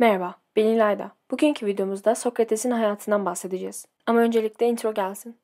Merhaba, ben İlayda. Bugünkü videomuzda Sokrates'in hayatından bahsedeceğiz. Ama öncelikle intro gelsin.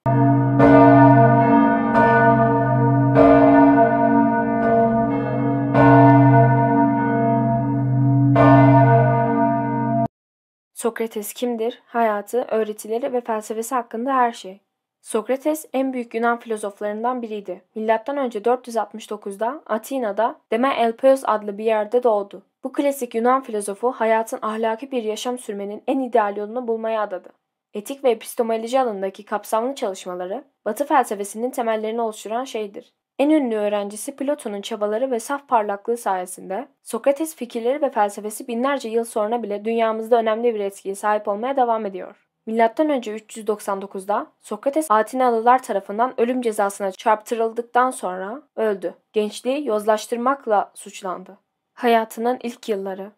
Sokrates kimdir? Hayatı, öğretileri ve felsefesi hakkında her şey. Sokrates en büyük Yunan filozoflarından biriydi. Milattan önce 469'da Atina'da Deme Elpeus adlı bir yerde doğdu. Bu klasik Yunan filozofu hayatın ahlaki bir yaşam sürmenin en ideal yolunu bulmaya adadı. Etik ve epistemoloji alanındaki kapsamlı çalışmaları, Batı felsefesinin temellerini oluşturan şeydir. En ünlü öğrencisi Platon'un çabaları ve saf parlaklığı sayesinde Sokrates fikirleri ve felsefesi binlerce yıl sonra bile dünyamızda önemli bir etkiye sahip olmaya devam ediyor. Milattan önce 399'da Sokrates Atinalılar tarafından ölüm cezasına çarptırıldıktan sonra öldü. Gençliği yozlaştırmakla suçlandı. Hayatının ilk yılları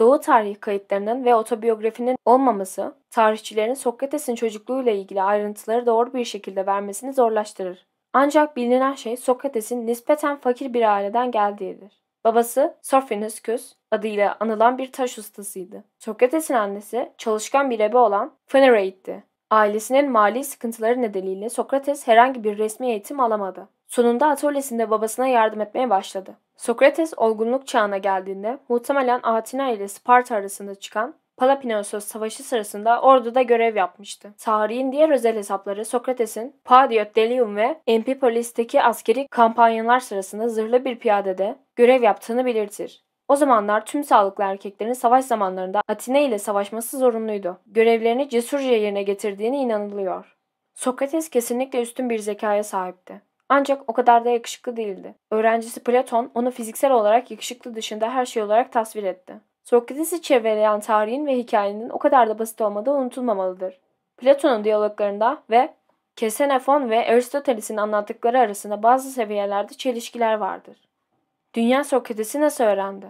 Doğu tarihi kayıtlarının ve otobiyografinin olmaması, tarihçilerin Sokrates'in çocukluğuyla ilgili ayrıntıları doğru bir şekilde vermesini zorlaştırır. Ancak bilinen şey Sokrates'in nispeten fakir bir aileden geldiğidir. Babası Sophoniscus adıyla anılan bir taş ustasıydı. Sokrates'in annesi çalışkan bir ebe olan Phanerai'tti. Ailesinin mali sıkıntıları nedeniyle Sokrates herhangi bir resmi eğitim alamadı. Sonunda atölyesinde babasına yardım etmeye başladı. Sokrates olgunluk çağına geldiğinde muhtemelen Atina ile Sparta arasında çıkan Palapinos'os Savaşı sırasında orduda görev yapmıştı. Tarihin diğer özel hesapları Sokrates'in Padiot Delium ve Empipolis'teki askeri kampanyalar sırasında zırhlı bir piyadede görev yaptığını belirtir. O zamanlar tüm sağlıklı erkeklerin savaş zamanlarında Atina ile savaşması zorunluydu. Görevlerini cesurca yerine getirdiğine inanılıyor. Sokrates kesinlikle üstün bir zekaya sahipti. Ancak o kadar da yakışıklı değildi. Öğrencisi Platon onu fiziksel olarak yakışıklı dışında her şey olarak tasvir etti. Sokrates'i çevreleyen tarihin ve hikayenin o kadar da basit olmadığı unutulmamalıdır. Platon'un diyaloglarında ve Kesenefon ve Aristoteles'in anlattıkları arasında bazı seviyelerde çelişkiler vardır. Dünya Sokrates'i nasıl öğrendi?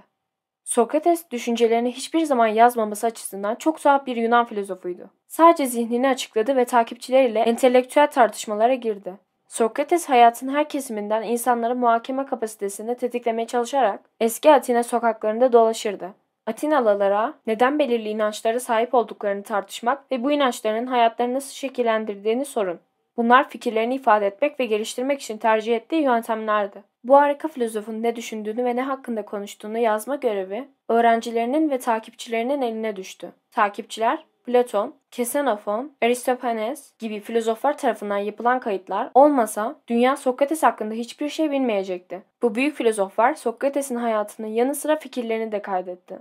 Sokrates düşüncelerini hiçbir zaman yazmaması açısından çok tuhaf bir Yunan filozofuydu. Sadece zihnini açıkladı ve takipçileriyle entelektüel tartışmalara girdi. Sokrates hayatın her kesiminden insanların muhakeme kapasitesini tetiklemeye çalışarak eski Atina sokaklarında dolaşırdı. Atinalılara neden belirli inançlara sahip olduklarını tartışmak ve bu inançların hayatlarını nasıl şekillendirdiğini sorun. Bunlar fikirlerini ifade etmek ve geliştirmek için tercih ettiği yöntemlerdi. Bu harika filozofun ne düşündüğünü ve ne hakkında konuştuğunu yazma görevi öğrencilerinin ve takipçilerinin eline düştü. Takipçiler Platon, Kesenofon, Aristofanes gibi filozoflar tarafından yapılan kayıtlar olmasa dünya Sokrates hakkında hiçbir şey bilmeyecekti. Bu büyük filozoflar Sokrates'in hayatının yanı sıra fikirlerini de kaydetti.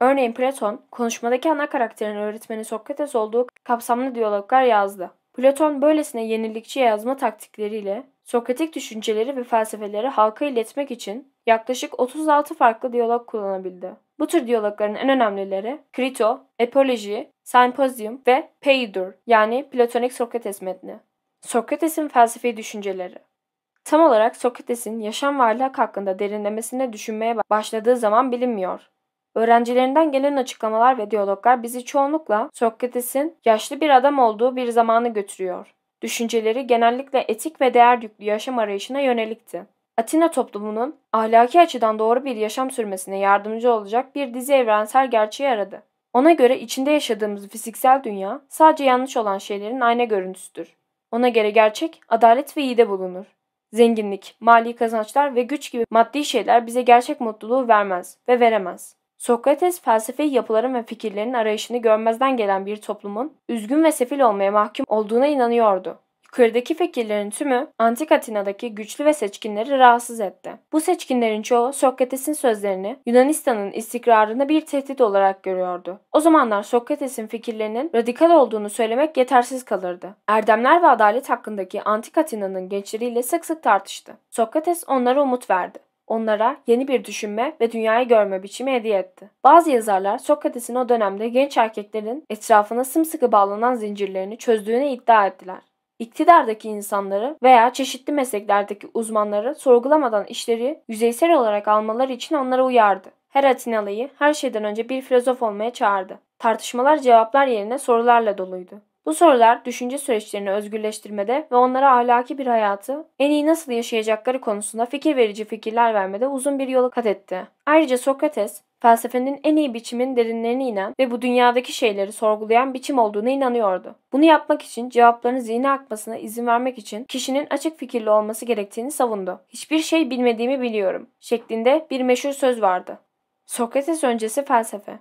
Örneğin Platon, konuşmadaki ana karakterin öğretmeni Sokrates olduğu kapsamlı diyaloglar yazdı. Platon böylesine yenilikçi yazma taktikleriyle Sokratik düşünceleri ve felsefeleri halka iletmek için yaklaşık 36 farklı diyalog kullanabildi. Bu tür diyalogların en önemlileri Krito, Epoloji, Symposium ve Peidur yani Platonik Sokrates metni. Sokrates'in felsefi düşünceleri Tam olarak Sokrates'in yaşam ve hakkında derinlemesine düşünmeye başladığı zaman bilinmiyor. Öğrencilerinden gelen açıklamalar ve diyaloglar bizi çoğunlukla Sokrates'in yaşlı bir adam olduğu bir zamanı götürüyor. Düşünceleri genellikle etik ve değer yüklü yaşam arayışına yönelikti. Atina toplumunun ahlaki açıdan doğru bir yaşam sürmesine yardımcı olacak bir dizi evrensel gerçeği aradı. Ona göre içinde yaşadığımız fiziksel dünya sadece yanlış olan şeylerin ayna görüntüsüdür. Ona göre gerçek adalet ve iyide bulunur. Zenginlik, mali kazançlar ve güç gibi maddi şeyler bize gerçek mutluluğu vermez ve veremez. Sokrates felsefi yapıların ve fikirlerin arayışını görmezden gelen bir toplumun üzgün ve sefil olmaya mahkum olduğuna inanıyordu. Kırdaki fikirlerin tümü Antik Atina'daki güçlü ve seçkinleri rahatsız etti. Bu seçkinlerin çoğu Sokrates'in sözlerini Yunanistan'ın istikrarına bir tehdit olarak görüyordu. O zamanlar Sokrates'in fikirlerinin radikal olduğunu söylemek yetersiz kalırdı. Erdemler ve adalet hakkındaki Antik Atina'nın gençleriyle sık sık tartıştı. Sokrates onlara umut verdi onlara yeni bir düşünme ve dünyayı görme biçimi hediye etti. Bazı yazarlar Sokrates'in o dönemde genç erkeklerin etrafına sımsıkı bağlanan zincirlerini çözdüğünü iddia ettiler iktidardaki insanları veya çeşitli mesleklerdeki uzmanları sorgulamadan işleri yüzeysel olarak almaları için onlara uyardı. Her Atinalı'yı her şeyden önce bir filozof olmaya çağırdı. Tartışmalar cevaplar yerine sorularla doluydu. Bu sorular düşünce süreçlerini özgürleştirmede ve onlara ahlaki bir hayatı en iyi nasıl yaşayacakları konusunda fikir verici fikirler vermede uzun bir yolu kat etti. Ayrıca Sokrates, felsefenin en iyi biçimin derinlerine inen ve bu dünyadaki şeyleri sorgulayan biçim olduğuna inanıyordu. Bunu yapmak için cevapların zihne akmasına izin vermek için kişinin açık fikirli olması gerektiğini savundu. Hiçbir şey bilmediğimi biliyorum şeklinde bir meşhur söz vardı. Sokrates öncesi felsefe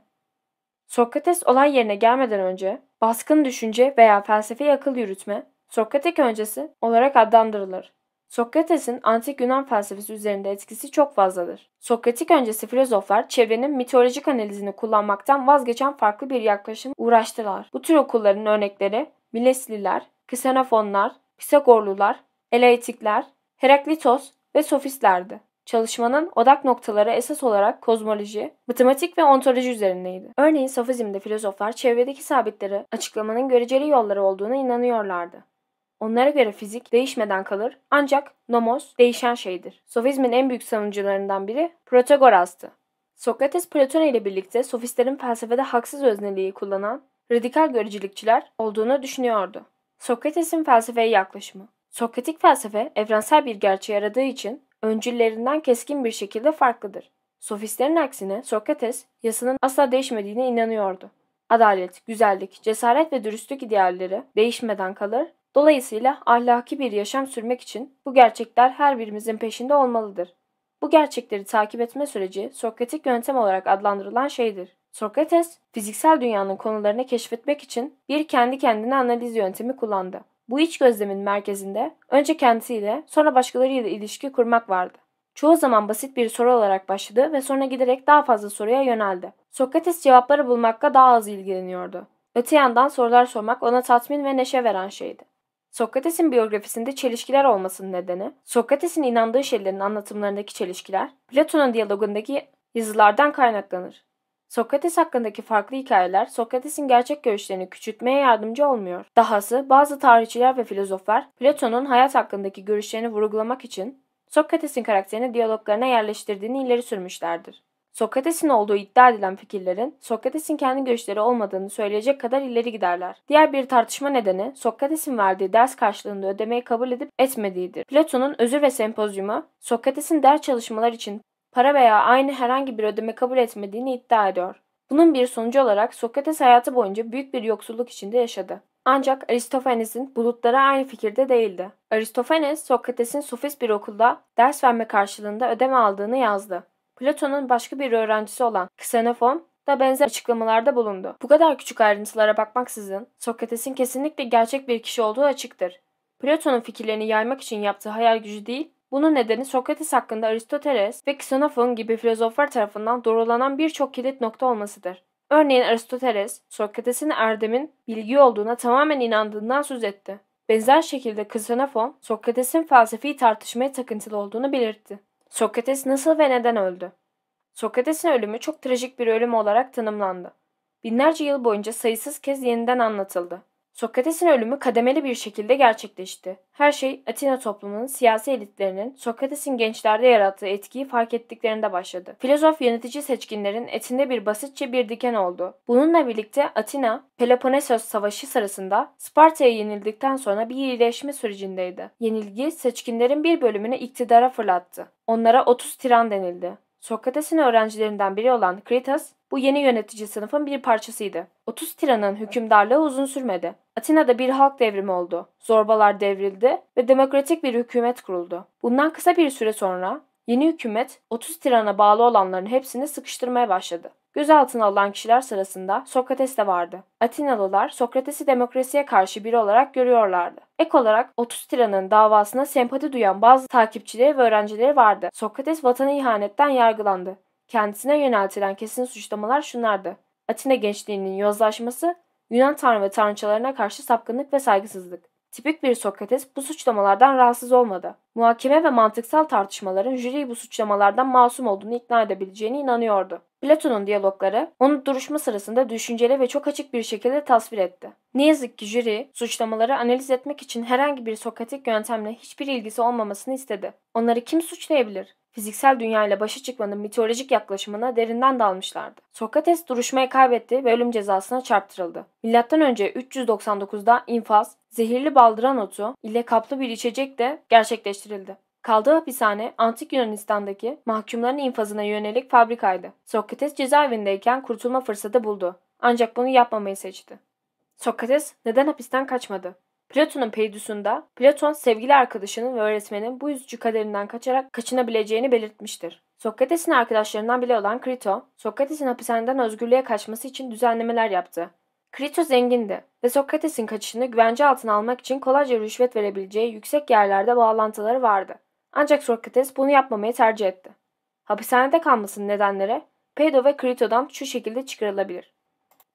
Sokrates olay yerine gelmeden önce baskın düşünce veya felsefe akıl yürütme Sokratik öncesi olarak adlandırılır. Sokrates'in antik Yunan felsefesi üzerinde etkisi çok fazladır. Sokratik öncesi filozoflar çevrenin mitolojik analizini kullanmaktan vazgeçen farklı bir yaklaşım uğraştılar. Bu tür okulların örnekleri Milesliler, Ksenofonlar, Pisagorlular, Elaitikler, Heraklitos ve Sofistlerdi. Çalışmanın odak noktaları esas olarak kozmoloji, matematik ve ontoloji üzerindeydi. Örneğin sofizmde filozoflar çevredeki sabitleri açıklamanın göreceli yolları olduğuna inanıyorlardı. Onlara göre fizik değişmeden kalır ancak nomos değişen şeydir. Sofizmin en büyük savunucularından biri Protagoras'tı. Sokrates Platon ile birlikte sofistlerin felsefede haksız özneliği kullanan radikal görecilikçiler olduğunu düşünüyordu. Sokrates'in felsefeye yaklaşımı Sokratik felsefe evrensel bir gerçeği aradığı için öncüllerinden keskin bir şekilde farklıdır. Sofistlerin aksine Sokrates yasının asla değişmediğine inanıyordu. Adalet, güzellik, cesaret ve dürüstlük idealleri değişmeden kalır. Dolayısıyla ahlaki bir yaşam sürmek için bu gerçekler her birimizin peşinde olmalıdır. Bu gerçekleri takip etme süreci Sokratik yöntem olarak adlandırılan şeydir. Sokrates, fiziksel dünyanın konularını keşfetmek için bir kendi kendine analiz yöntemi kullandı. Bu iç gözlemin merkezinde önce kendisiyle sonra başkalarıyla ilişki kurmak vardı. Çoğu zaman basit bir soru olarak başladı ve sonra giderek daha fazla soruya yöneldi. Sokrates cevapları bulmakla daha az ilgileniyordu. Öte yandan sorular sormak ona tatmin ve neşe veren şeydi. Sokrates'in biyografisinde çelişkiler olmasının nedeni, Sokrates'in inandığı şeylerin anlatımlarındaki çelişkiler, Platon'un diyalogundaki yazılardan kaynaklanır. Sokrates hakkındaki farklı hikayeler Sokrates'in gerçek görüşlerini küçültmeye yardımcı olmuyor. Dahası bazı tarihçiler ve filozoflar Platon'un hayat hakkındaki görüşlerini vurgulamak için Sokrates'in karakterini diyaloglarına yerleştirdiğini ileri sürmüşlerdir. Sokrates'in olduğu iddia edilen fikirlerin Sokrates'in kendi görüşleri olmadığını söyleyecek kadar ileri giderler. Diğer bir tartışma nedeni Sokrates'in verdiği ders karşılığında ödemeyi kabul edip etmediğidir. Platon'un Özür ve Sempozyumu, Sokrates'in ders çalışmalar için para veya aynı herhangi bir ödeme kabul etmediğini iddia ediyor. Bunun bir sonucu olarak Sokrates hayatı boyunca büyük bir yoksulluk içinde yaşadı. Ancak Aristofanes'in bulutlara aynı fikirde değildi. Aristofanes, Sokrates'in sofist bir okulda ders verme karşılığında ödeme aldığını yazdı. Platon'un başka bir öğrencisi olan Xenofon da benzer açıklamalarda bulundu. Bu kadar küçük ayrıntılara bakmaksızın Sokrates'in kesinlikle gerçek bir kişi olduğu açıktır. Platon'un fikirlerini yaymak için yaptığı hayal gücü değil, bunun nedeni Sokrates hakkında Aristoteles ve Xenofon gibi filozoflar tarafından doğrulanan birçok kilit nokta olmasıdır. Örneğin Aristoteles, Sokrates'in erdemin bilgi olduğuna tamamen inandığından söz etti. Benzer şekilde Xenofon, Sokrates'in felsefi tartışmaya takıntılı olduğunu belirtti. Sokrates nasıl ve neden öldü? Sokrates'in ölümü çok trajik bir ölüm olarak tanımlandı. Binlerce yıl boyunca sayısız kez yeniden anlatıldı. Sokrates'in ölümü kademeli bir şekilde gerçekleşti. Her şey Atina toplumunun siyasi elitlerinin Sokrates'in gençlerde yarattığı etkiyi fark ettiklerinde başladı. Filozof yönetici seçkinlerin etinde bir basitçe bir diken oldu. Bununla birlikte Atina, Peloponnesos Savaşı sırasında Sparta'ya yenildikten sonra bir iyileşme sürecindeydi. Yenilgi seçkinlerin bir bölümünü iktidara fırlattı. Onlara 30 tiran denildi. Sokrates'in öğrencilerinden biri olan Kritas, bu yeni yönetici sınıfın bir parçasıydı. 30 tiranın hükümdarlığı uzun sürmedi. Atina'da bir halk devrimi oldu. Zorbalar devrildi ve demokratik bir hükümet kuruldu. Bundan kısa bir süre sonra yeni hükümet 30 tirana bağlı olanların hepsini sıkıştırmaya başladı. Gözaltına alınan kişiler sırasında Sokrates de vardı. Atinalılar Sokrates'i demokrasiye karşı biri olarak görüyorlardı. Ek olarak 30 tiranın davasına sempati duyan bazı takipçileri ve öğrencileri vardı. Sokrates vatanı ihanetten yargılandı. Kendisine yöneltilen kesin suçlamalar şunlardı. Atina gençliğinin yozlaşması, Yunan tanrı ve tanrıçalarına karşı sapkınlık ve saygısızlık. Tipik bir Sokrates bu suçlamalardan rahatsız olmadı. Muhakeme ve mantıksal tartışmaların jüriyi bu suçlamalardan masum olduğunu ikna edebileceğine inanıyordu. Platon'un diyalogları onu duruşma sırasında düşünceli ve çok açık bir şekilde tasvir etti. Ne yazık ki jüri suçlamaları analiz etmek için herhangi bir sokratik yöntemle hiçbir ilgisi olmamasını istedi. Onları kim suçlayabilir? Fiziksel dünyayla başa çıkmanın mitolojik yaklaşımına derinden dalmışlardı. Sokrates duruşmayı kaybetti ve ölüm cezasına çarptırıldı. Milattan önce 399'da infaz, zehirli baldıran otu ile kaplı bir içecek de gerçekleştirildi. Kaldığı hapishane antik Yunanistan'daki mahkumların infazına yönelik fabrikaydı. Sokrates cezaevindeyken kurtulma fırsatı buldu. Ancak bunu yapmamayı seçti. Sokrates neden hapisten kaçmadı? Platon'un Peydus'unda Platon sevgili arkadaşının ve öğretmenin bu yüzücü kaderinden kaçarak kaçınabileceğini belirtmiştir. Sokrates'in arkadaşlarından bile olan Krito, Sokrates'in hapishaneden özgürlüğe kaçması için düzenlemeler yaptı. Krito zengindi ve Sokrates'in kaçışını güvence altına almak için kolayca rüşvet verebileceği yüksek yerlerde bağlantıları vardı. Ancak Sokrates bunu yapmamayı tercih etti. Hapishanede kalmasının nedenleri Peydo ve Krito'dan şu şekilde çıkarılabilir.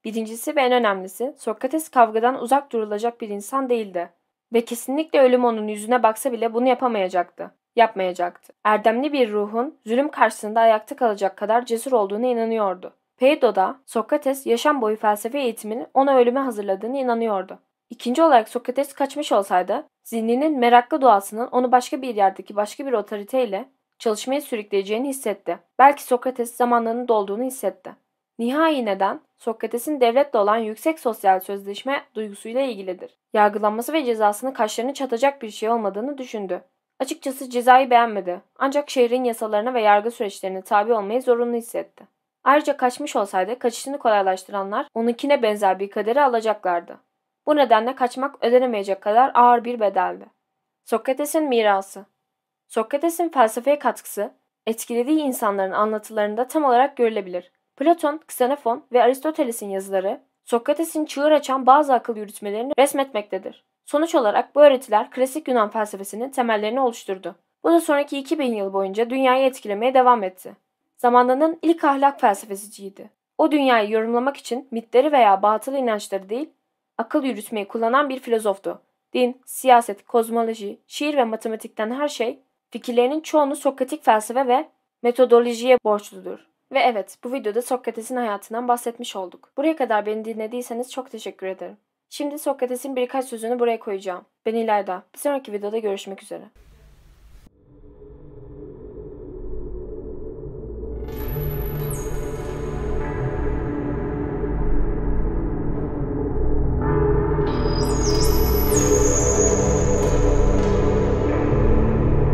Birincisi ve en önemlisi Sokrates kavgadan uzak durulacak bir insan değildi ve kesinlikle ölüm onun yüzüne baksa bile bunu yapamayacaktı. Yapmayacaktı. Erdemli bir ruhun zulüm karşısında ayakta kalacak kadar cesur olduğuna inanıyordu. Peydo da Sokrates yaşam boyu felsefe eğitiminin ona ölüme hazırladığını inanıyordu. İkinci olarak Sokrates kaçmış olsaydı zihninin meraklı doğasının onu başka bir yerdeki başka bir otoriteyle çalışmaya sürükleyeceğini hissetti. Belki Sokrates zamanlarının dolduğunu hissetti. Nihai neden Sokrates'in devletle olan yüksek sosyal sözleşme duygusuyla ilgilidir. Yargılanması ve cezasını kaşlarını çatacak bir şey olmadığını düşündü. Açıkçası cezayı beğenmedi ancak şehrin yasalarına ve yargı süreçlerine tabi olmayı zorunlu hissetti. Ayrıca kaçmış olsaydı kaçışını kolaylaştıranlar onunkine benzer bir kaderi alacaklardı. Bu nedenle kaçmak ödenemeyecek kadar ağır bir bedeldi. Sokrates'in mirası Sokrates'in felsefeye katkısı, etkilediği insanların anlatılarında tam olarak görülebilir. Platon, Xenofon ve Aristoteles'in yazıları, Sokrates'in çığır açan bazı akıl yürütmelerini resmetmektedir. Sonuç olarak bu öğretiler klasik Yunan felsefesinin temellerini oluşturdu. Bu da sonraki 2000 yıl boyunca dünyayı etkilemeye devam etti. Zamanının ilk ahlak felsefesiciydi. O dünyayı yorumlamak için mitleri veya batıl inançları değil, akıl yürütmeyi kullanan bir filozoftu. Din, siyaset, kozmoloji, şiir ve matematikten her şey fikirlerinin çoğunu Sokratik felsefe ve metodolojiye borçludur. Ve evet bu videoda Sokrates'in hayatından bahsetmiş olduk. Buraya kadar beni dinlediyseniz çok teşekkür ederim. Şimdi Sokrates'in birkaç sözünü buraya koyacağım. Ben İlayda. Bir sonraki videoda görüşmek üzere.